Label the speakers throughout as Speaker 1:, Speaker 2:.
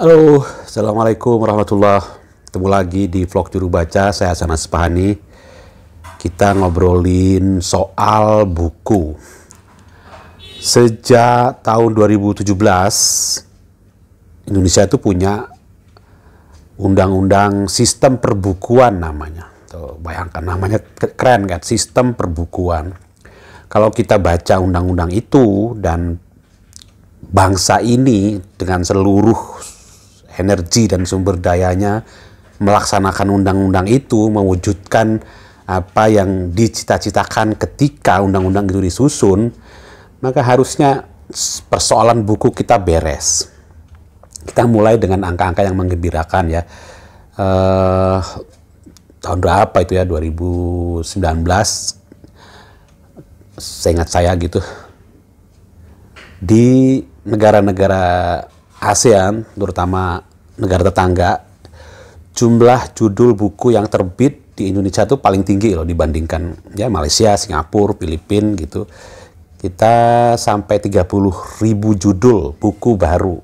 Speaker 1: Halo, Assalamualaikum warahmatullahi wabarakatuh. Ketemu lagi di vlog Juru Baca, saya Hasan Aspahani. Kita ngobrolin soal buku. Sejak tahun 2017, Indonesia itu punya undang-undang sistem perbukuan namanya. Tuh, bayangkan namanya keren kan, sistem perbukuan. Kalau kita baca undang-undang itu dan bangsa ini dengan seluruh energi dan sumber dayanya melaksanakan undang-undang itu, mewujudkan apa yang dicita-citakan ketika undang-undang itu disusun, maka harusnya persoalan buku kita beres. Kita mulai dengan angka-angka yang menggembirakan ya. Uh, tahun berapa itu ya 2019 seingat saya gitu di negara-negara ASEAN terutama negara tetangga jumlah judul buku yang terbit di Indonesia itu paling tinggi loh dibandingkan ya Malaysia, Singapura, Filipina gitu. Kita sampai 30 ribu judul buku baru.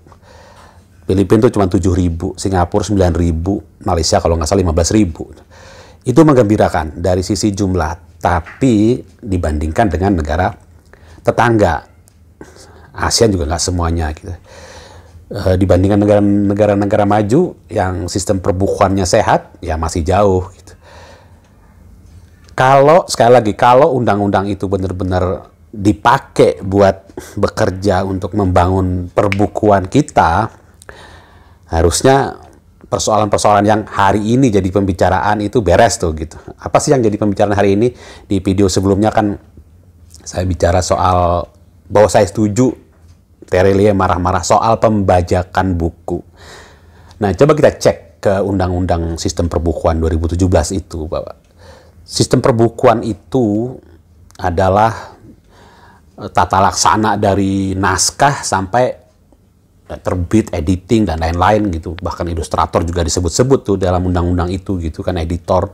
Speaker 1: Filipina itu cuma 7 ribu, Singapura 9 ribu, Malaysia kalau nggak salah 15 ribu. Itu menggembirakan dari sisi jumlah tapi dibandingkan dengan negara tetangga, ASEAN juga nggak semuanya gitu. E, dibandingkan negara-negara maju yang sistem perbukuannya sehat, ya masih jauh. Gitu. Kalau sekali lagi kalau undang-undang itu benar-benar dipakai buat bekerja untuk membangun perbukuan kita, harusnya persoalan-persoalan yang hari ini jadi pembicaraan itu beres tuh gitu. Apa sih yang jadi pembicaraan hari ini? Di video sebelumnya kan saya bicara soal bahwa saya setuju Terelie marah-marah soal pembajakan buku. Nah, coba kita cek ke Undang-Undang Sistem Perbukuan 2017 itu, Bapak. Sistem perbukuan itu adalah eh, tata laksana dari naskah sampai terbit, editing dan lain-lain gitu. Bahkan ilustrator juga disebut-sebut tuh dalam undang-undang itu gitu kan editor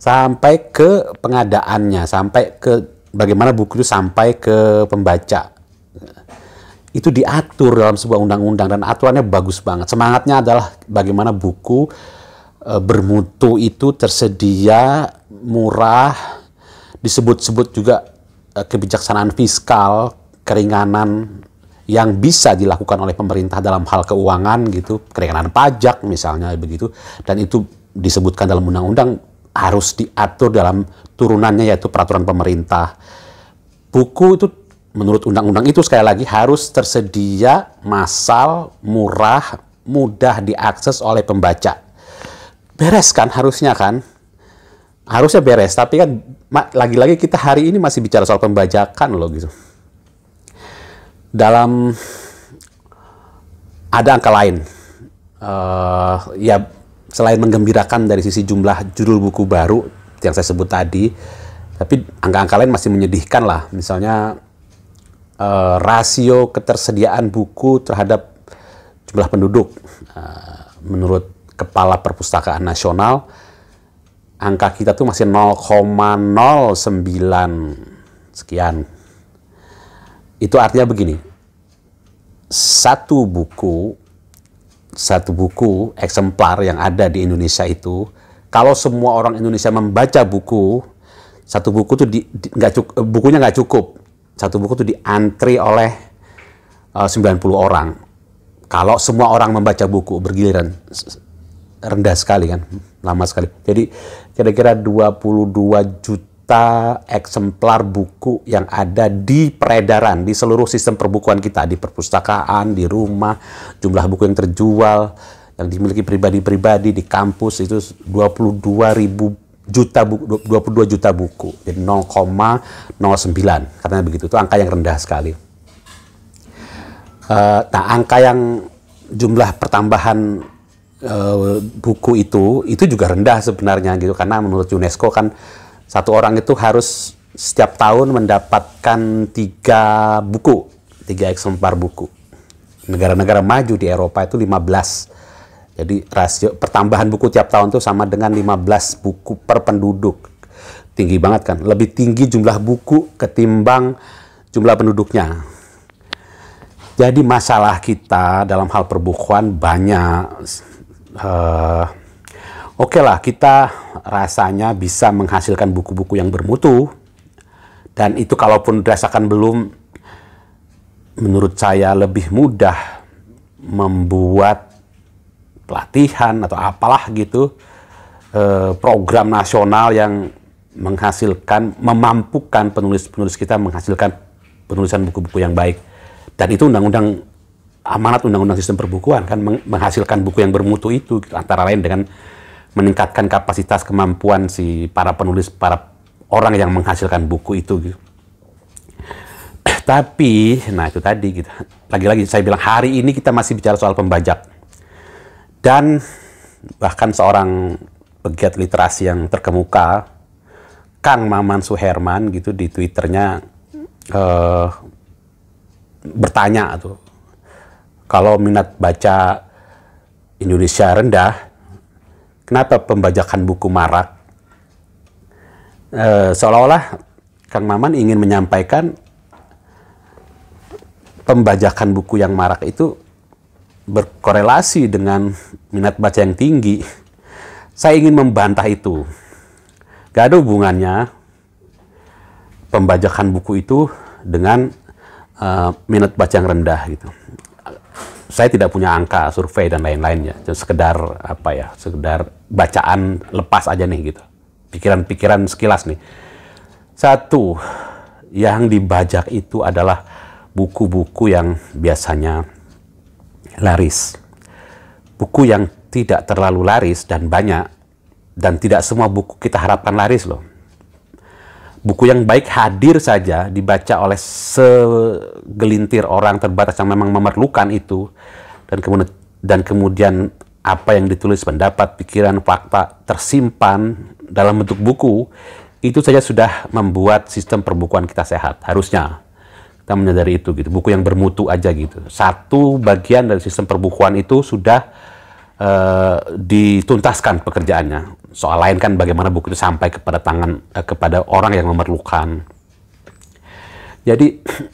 Speaker 1: sampai ke pengadaannya, sampai ke bagaimana buku itu sampai ke pembaca. Itu diatur dalam sebuah undang-undang dan aturannya bagus banget. Semangatnya adalah bagaimana buku e, bermutu itu tersedia, murah, disebut-sebut juga e, kebijaksanaan fiskal, keringanan yang bisa dilakukan oleh pemerintah dalam hal keuangan gitu, keringanan pajak misalnya begitu, dan itu disebutkan dalam undang-undang harus diatur dalam turunannya yaitu peraturan pemerintah. Buku itu menurut undang-undang itu sekali lagi harus tersedia massal, murah, mudah diakses oleh pembaca. Beres kan harusnya kan? Harusnya beres, tapi kan lagi-lagi kita hari ini masih bicara soal pembajakan loh gitu dalam ada angka lain uh, ya selain menggembirakan dari sisi jumlah judul buku baru yang saya sebut tadi tapi angka-angka lain masih menyedihkan lah misalnya uh, rasio ketersediaan buku terhadap jumlah penduduk uh, menurut kepala perpustakaan nasional angka kita tuh masih 0,09 sekian itu artinya begini. Satu buku satu buku eksemplar yang ada di Indonesia itu kalau semua orang Indonesia membaca buku satu buku itu di, di cukup, eh, bukunya nggak cukup satu buku itu diantri oleh eh, uh, 90 orang kalau semua orang membaca buku bergiliran rendah sekali kan lama sekali jadi kira-kira 22 juta juta eksemplar buku yang ada di peredaran di seluruh sistem perbukuan kita di perpustakaan di rumah jumlah buku yang terjual yang dimiliki pribadi-pribadi di kampus itu 22 ribu juta buku, 22 juta buku jadi 0,09 karena begitu itu angka yang rendah sekali uh, nah angka yang jumlah pertambahan eh, buku itu itu juga rendah sebenarnya gitu karena menurut UNESCO kan satu orang itu harus setiap tahun mendapatkan tiga buku, tiga eksemplar buku. Negara-negara maju di Eropa itu 15. Jadi rasio pertambahan buku tiap tahun itu sama dengan 15 buku per penduduk. Tinggi banget kan? Lebih tinggi jumlah buku ketimbang jumlah penduduknya. Jadi masalah kita dalam hal perbukuan banyak. Uh, Oke okay lah, kita rasanya bisa menghasilkan buku-buku yang bermutu. Dan itu kalaupun dirasakan belum, menurut saya lebih mudah membuat pelatihan atau apalah gitu eh, program nasional yang menghasilkan, memampukan penulis-penulis kita menghasilkan penulisan buku-buku yang baik. Dan itu undang-undang amanat undang-undang sistem perbukuan kan menghasilkan buku yang bermutu itu gitu, antara lain dengan meningkatkan kapasitas kemampuan si para penulis, para orang yang menghasilkan buku itu gitu. Tapi, nah itu tadi gitu. Lagi-lagi saya bilang hari ini kita masih bicara soal pembajak. Dan bahkan seorang pegiat literasi yang terkemuka, Kang Maman Suherman gitu di twitternya eh, bertanya tuh kalau minat baca Indonesia rendah Kenapa pembajakan buku marak? E, seolah-olah Kang Maman ingin menyampaikan pembajakan buku yang marak itu berkorelasi dengan minat baca yang tinggi. Saya ingin membantah itu. Gak ada hubungannya pembajakan buku itu dengan uh, minat baca yang rendah gitu. Saya tidak punya angka survei dan lain-lainnya, sekedar apa ya, sekedar bacaan lepas aja nih gitu. Pikiran-pikiran sekilas nih. Satu, yang dibajak itu adalah buku-buku yang biasanya laris. Buku yang tidak terlalu laris dan banyak dan tidak semua buku kita harapkan laris loh. Buku yang baik hadir saja dibaca oleh segelintir orang terbatas yang memang memerlukan itu dan kemudian dan kemudian apa yang ditulis pendapat, pikiran, fakta tersimpan dalam bentuk buku itu saja sudah membuat sistem perbukuan kita sehat harusnya kita menyadari itu gitu buku yang bermutu aja gitu satu bagian dari sistem perbukuan itu sudah uh, dituntaskan pekerjaannya soal lain kan bagaimana buku itu sampai kepada tangan uh, kepada orang yang memerlukan jadi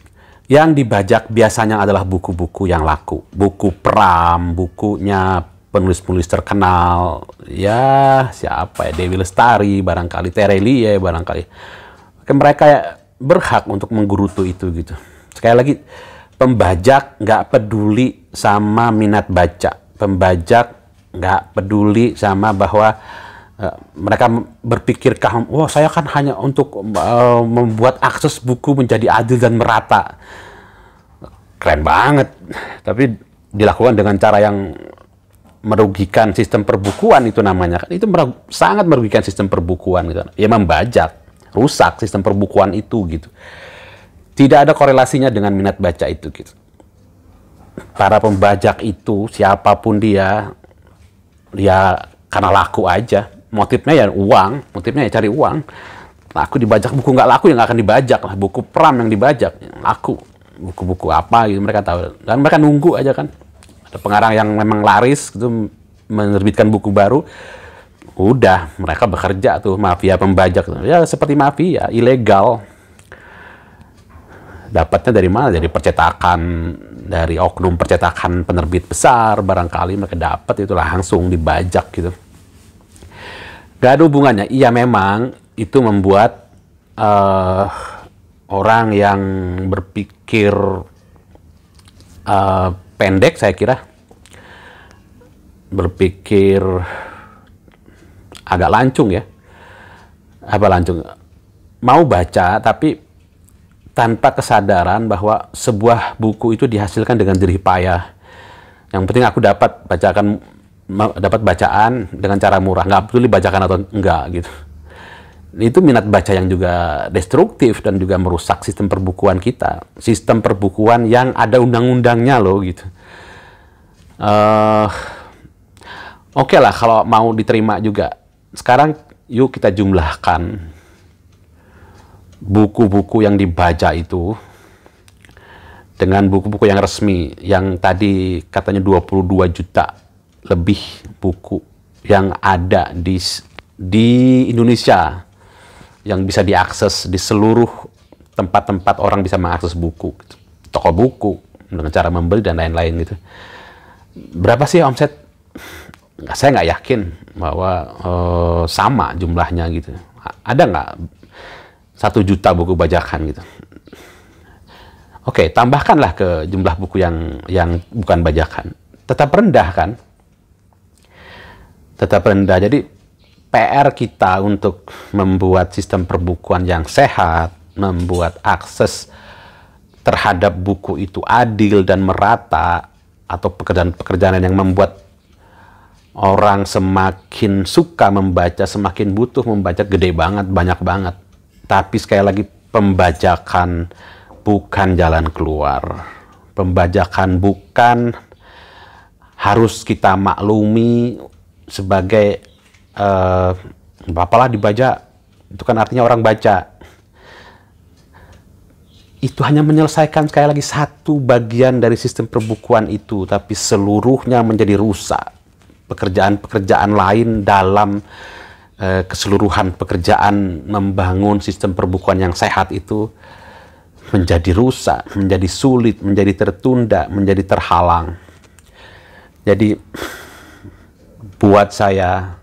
Speaker 1: yang dibajak biasanya adalah buku-buku yang laku buku pram bukunya penulis-penulis terkenal ya siapa ya Dewi Lestari barangkali Tereli ya barangkali kan mereka ya berhak untuk menggerutu itu gitu sekali lagi pembajak nggak peduli sama minat baca pembajak nggak peduli sama bahwa uh, mereka berpikir kaum wah oh, saya kan hanya untuk uh, membuat akses buku menjadi adil dan merata keren banget tapi dilakukan dengan cara yang merugikan sistem perbukuan itu namanya kan itu merug, sangat merugikan sistem perbukuan gitu ya membajak rusak sistem perbukuan itu gitu tidak ada korelasinya dengan minat baca itu gitu para pembajak itu siapapun dia dia ya karena laku aja motifnya ya uang motifnya ya cari uang laku dibajak buku nggak laku yang akan dibajak lah buku pram yang dibajak ya, laku buku-buku apa gitu mereka tahu dan mereka nunggu aja kan ada pengarang yang memang laris itu menerbitkan buku baru udah mereka bekerja tuh mafia pembajak ya seperti mafia ilegal dapatnya dari mana dari percetakan dari oknum percetakan penerbit besar barangkali mereka dapat itulah langsung dibajak gitu gak ada hubungannya iya memang itu membuat uh, orang yang berpikir uh, pendek saya kira berpikir agak lancung ya apa lancung mau baca tapi tanpa kesadaran bahwa sebuah buku itu dihasilkan dengan jerih payah yang penting aku dapat bacakan dapat bacaan dengan cara murah nggak peduli bacakan atau enggak gitu itu minat baca yang juga destruktif dan juga merusak sistem perbukuan kita. Sistem perbukuan yang ada undang-undangnya loh gitu. Uh, Oke okay lah kalau mau diterima juga. Sekarang yuk kita jumlahkan buku-buku yang dibaca itu dengan buku-buku yang resmi yang tadi katanya 22 juta lebih buku yang ada di di Indonesia yang bisa diakses di seluruh tempat-tempat orang bisa mengakses buku, gitu. toko buku dengan cara membeli dan lain-lain gitu. Berapa sih omset? Saya nggak yakin bahwa uh, sama jumlahnya gitu. Ada nggak satu juta buku bajakan gitu? Oke, okay, tambahkanlah ke jumlah buku yang yang bukan bajakan. Tetap rendah kan? Tetap rendah. Jadi PR kita untuk membuat sistem perbukuan yang sehat, membuat akses terhadap buku itu adil dan merata, atau pekerjaan-pekerjaan yang membuat orang semakin suka membaca, semakin butuh membaca, gede banget, banyak banget. Tapi sekali lagi, pembajakan bukan jalan keluar. Pembajakan bukan harus kita maklumi sebagai uh, eh, apalah dibaca itu kan artinya orang baca itu hanya menyelesaikan sekali lagi satu bagian dari sistem perbukuan itu tapi seluruhnya menjadi rusak pekerjaan-pekerjaan lain dalam uh, keseluruhan pekerjaan membangun sistem perbukuan yang sehat itu menjadi rusak, menjadi sulit, menjadi tertunda, menjadi terhalang. Jadi buat saya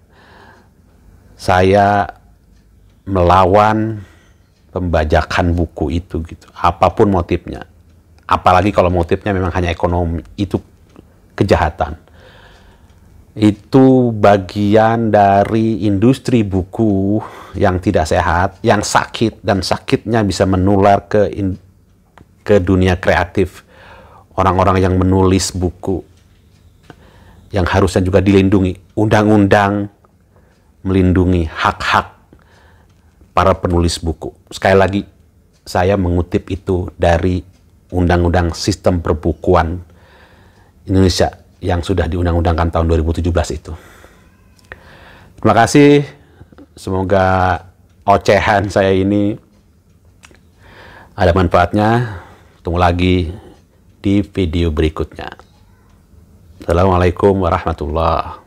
Speaker 1: saya melawan pembajakan buku itu gitu. Apapun motifnya. Apalagi kalau motifnya memang hanya ekonomi, itu kejahatan. Itu bagian dari industri buku yang tidak sehat, yang sakit dan sakitnya bisa menular ke in, ke dunia kreatif. Orang-orang yang menulis buku yang harusnya juga dilindungi undang-undang melindungi hak-hak para penulis buku. Sekali lagi, saya mengutip itu dari Undang-Undang Sistem Perbukuan Indonesia yang sudah diundang-undangkan tahun 2017 itu. Terima kasih. Semoga ocehan saya ini ada manfaatnya. Tunggu lagi di video berikutnya. Assalamualaikum warahmatullahi